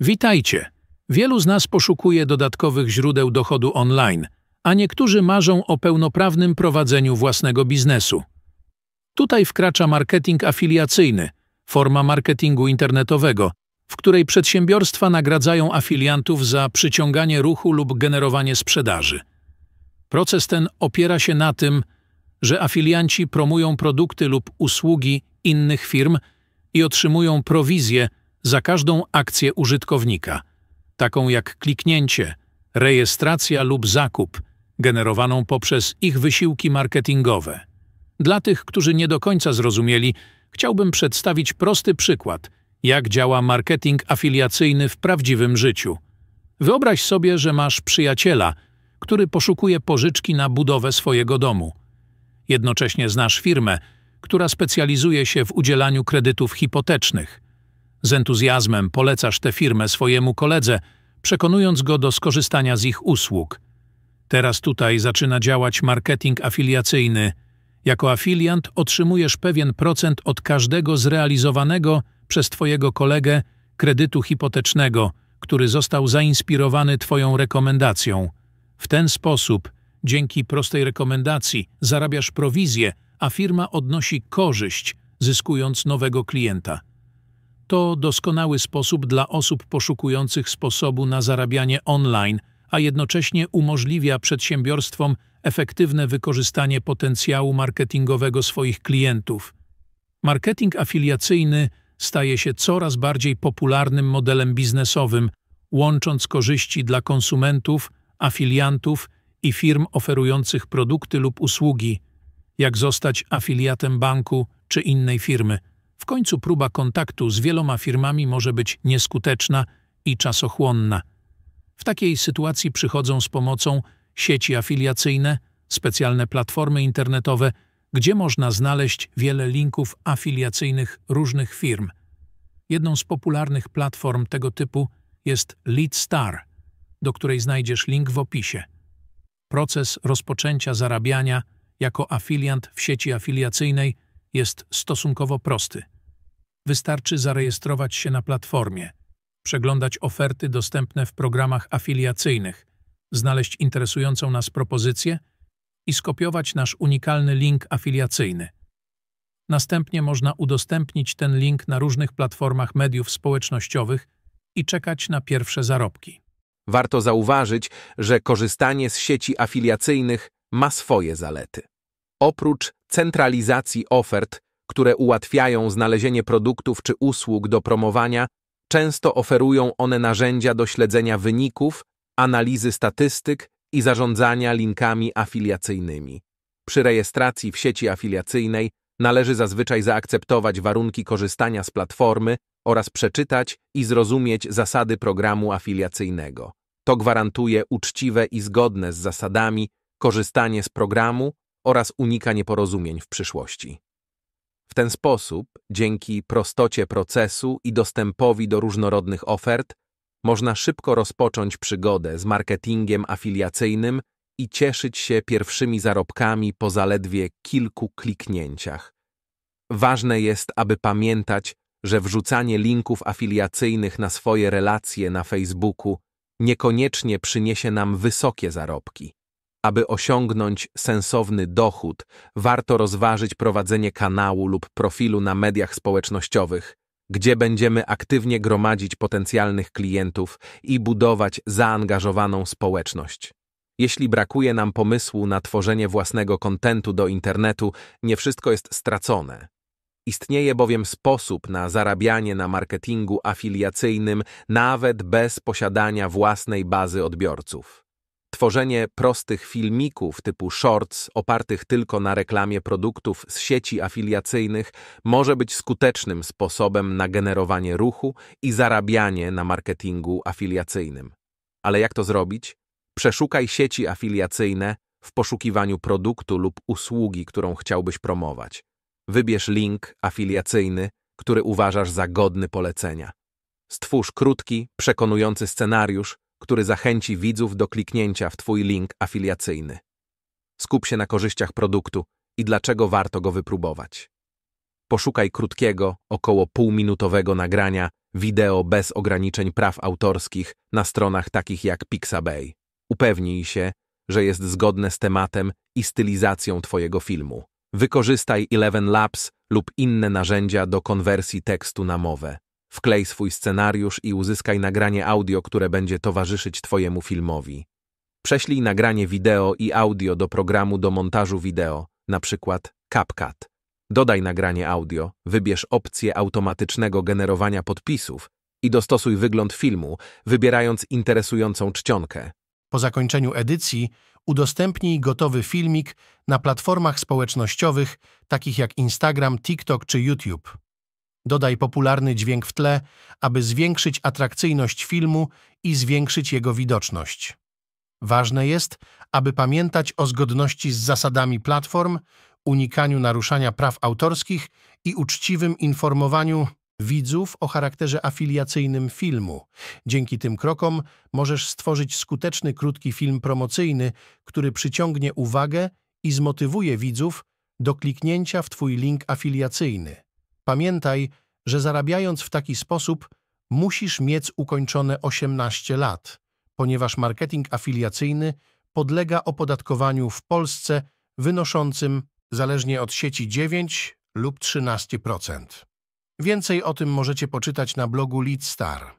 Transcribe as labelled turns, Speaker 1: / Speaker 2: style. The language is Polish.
Speaker 1: Witajcie! Wielu z nas poszukuje dodatkowych źródeł dochodu online, a niektórzy marzą o pełnoprawnym prowadzeniu własnego biznesu. Tutaj wkracza marketing afiliacyjny, forma marketingu internetowego, w której przedsiębiorstwa nagradzają afiliantów za przyciąganie ruchu lub generowanie sprzedaży. Proces ten opiera się na tym, że afilianci promują produkty lub usługi innych firm i otrzymują prowizję za każdą akcję użytkownika, taką jak kliknięcie, rejestracja lub zakup, generowaną poprzez ich wysiłki marketingowe. Dla tych, którzy nie do końca zrozumieli, chciałbym przedstawić prosty przykład, jak działa marketing afiliacyjny w prawdziwym życiu. Wyobraź sobie, że masz przyjaciela, który poszukuje pożyczki na budowę swojego domu. Jednocześnie znasz firmę, która specjalizuje się w udzielaniu kredytów hipotecznych – z entuzjazmem polecasz tę firmę swojemu koledze, przekonując go do skorzystania z ich usług. Teraz tutaj zaczyna działać marketing afiliacyjny. Jako afiliant otrzymujesz pewien procent od każdego zrealizowanego przez Twojego kolegę kredytu hipotecznego, który został zainspirowany Twoją rekomendacją. W ten sposób, dzięki prostej rekomendacji, zarabiasz prowizję, a firma odnosi korzyść, zyskując nowego klienta. To doskonały sposób dla osób poszukujących sposobu na zarabianie online, a jednocześnie umożliwia przedsiębiorstwom efektywne wykorzystanie potencjału marketingowego swoich klientów. Marketing afiliacyjny staje się coraz bardziej popularnym modelem biznesowym, łącząc korzyści dla konsumentów, afiliantów i firm oferujących produkty lub usługi, jak zostać afiliatem banku czy innej firmy. W końcu próba kontaktu z wieloma firmami może być nieskuteczna i czasochłonna. W takiej sytuacji przychodzą z pomocą sieci afiliacyjne, specjalne platformy internetowe, gdzie można znaleźć wiele linków afiliacyjnych różnych firm. Jedną z popularnych platform tego typu jest LeadStar, do której znajdziesz link w opisie. Proces rozpoczęcia zarabiania jako afiliant w sieci afiliacyjnej jest stosunkowo prosty – Wystarczy zarejestrować się na platformie, przeglądać oferty dostępne w programach afiliacyjnych, znaleźć interesującą nas propozycję i skopiować nasz unikalny link afiliacyjny. Następnie można udostępnić ten link na różnych platformach mediów społecznościowych i czekać na pierwsze zarobki.
Speaker 2: Warto zauważyć, że korzystanie z sieci afiliacyjnych ma swoje zalety. Oprócz centralizacji ofert, które ułatwiają znalezienie produktów czy usług do promowania, często oferują one narzędzia do śledzenia wyników, analizy statystyk i zarządzania linkami afiliacyjnymi. Przy rejestracji w sieci afiliacyjnej należy zazwyczaj zaakceptować warunki korzystania z platformy oraz przeczytać i zrozumieć zasady programu afiliacyjnego. To gwarantuje uczciwe i zgodne z zasadami korzystanie z programu oraz unika nieporozumień w przyszłości. W ten sposób, dzięki prostocie procesu i dostępowi do różnorodnych ofert, można szybko rozpocząć przygodę z marketingiem afiliacyjnym i cieszyć się pierwszymi zarobkami po zaledwie kilku kliknięciach. Ważne jest, aby pamiętać, że wrzucanie linków afiliacyjnych na swoje relacje na Facebooku niekoniecznie przyniesie nam wysokie zarobki. Aby osiągnąć sensowny dochód, warto rozważyć prowadzenie kanału lub profilu na mediach społecznościowych, gdzie będziemy aktywnie gromadzić potencjalnych klientów i budować zaangażowaną społeczność. Jeśli brakuje nam pomysłu na tworzenie własnego kontentu do internetu, nie wszystko jest stracone. Istnieje bowiem sposób na zarabianie na marketingu afiliacyjnym nawet bez posiadania własnej bazy odbiorców. Tworzenie prostych filmików typu shorts opartych tylko na reklamie produktów z sieci afiliacyjnych może być skutecznym sposobem na generowanie ruchu i zarabianie na marketingu afiliacyjnym. Ale jak to zrobić? Przeszukaj sieci afiliacyjne w poszukiwaniu produktu lub usługi, którą chciałbyś promować. Wybierz link afiliacyjny, który uważasz za godny polecenia. Stwórz krótki, przekonujący scenariusz, który zachęci widzów do kliknięcia w Twój link afiliacyjny. Skup się na korzyściach produktu i dlaczego warto go wypróbować. Poszukaj krótkiego, około półminutowego nagrania wideo bez ograniczeń praw autorskich na stronach takich jak Pixabay. Upewnij się, że jest zgodne z tematem i stylizacją Twojego filmu. Wykorzystaj Eleven Labs lub inne narzędzia do konwersji tekstu na mowę. Wklej swój scenariusz i uzyskaj nagranie audio, które będzie towarzyszyć Twojemu filmowi. Prześlij nagranie wideo i audio do programu do montażu wideo, np. CapCut. Dodaj nagranie audio, wybierz opcję automatycznego generowania podpisów i dostosuj wygląd filmu, wybierając interesującą czcionkę.
Speaker 3: Po zakończeniu edycji udostępnij gotowy filmik na platformach społecznościowych takich jak Instagram, TikTok czy YouTube. Dodaj popularny dźwięk w tle, aby zwiększyć atrakcyjność filmu i zwiększyć jego widoczność. Ważne jest, aby pamiętać o zgodności z zasadami platform, unikaniu naruszania praw autorskich i uczciwym informowaniu widzów o charakterze afiliacyjnym filmu. Dzięki tym krokom możesz stworzyć skuteczny krótki film promocyjny, który przyciągnie uwagę i zmotywuje widzów do kliknięcia w Twój link afiliacyjny. Pamiętaj, że zarabiając w taki sposób, musisz mieć ukończone 18 lat, ponieważ marketing afiliacyjny podlega opodatkowaniu w Polsce wynoszącym zależnie od sieci 9 lub
Speaker 2: 13%. Więcej o tym możecie poczytać na blogu LeadStar.